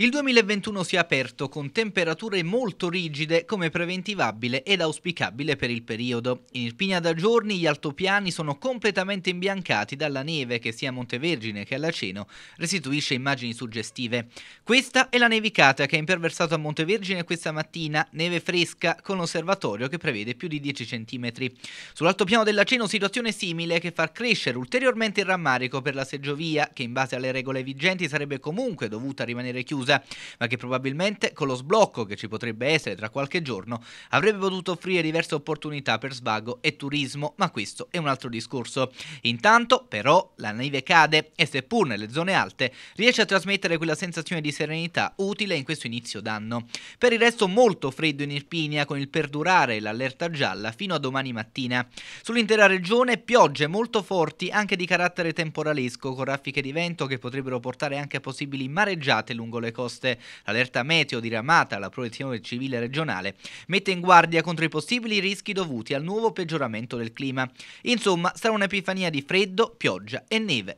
Il 2021 si è aperto con temperature molto rigide come preventivabile ed auspicabile per il periodo. In Irpina da giorni gli altopiani sono completamente imbiancati dalla neve che sia a Montevergine che all'Aceno restituisce immagini suggestive. Questa è la nevicata che ha imperversato a Montevergine questa mattina, neve fresca con l'osservatorio che prevede più di 10 cm. Sull'altopiano dell'Aceno situazione simile che fa crescere ulteriormente il rammarico per la seggiovia che in base alle regole vigenti sarebbe comunque dovuta rimanere chiusa chiusa, ma che probabilmente con lo sblocco che ci potrebbe essere tra qualche giorno avrebbe potuto offrire diverse opportunità per svago e turismo, ma questo è un altro discorso. Intanto però la neve cade e seppur nelle zone alte riesce a trasmettere quella sensazione di serenità utile in questo inizio d'anno. Per il resto molto freddo in Irpinia con il perdurare l'allerta gialla fino a domani mattina. Sull'intera regione piogge molto forti anche di carattere temporalesco con raffiche di vento che potrebbero portare anche a possibili mareggiate lungo le coste coste. L'allerta meteo diramata alla protezione civile regionale mette in guardia contro i possibili rischi dovuti al nuovo peggioramento del clima. Insomma, sarà un'epifania di freddo, pioggia e neve.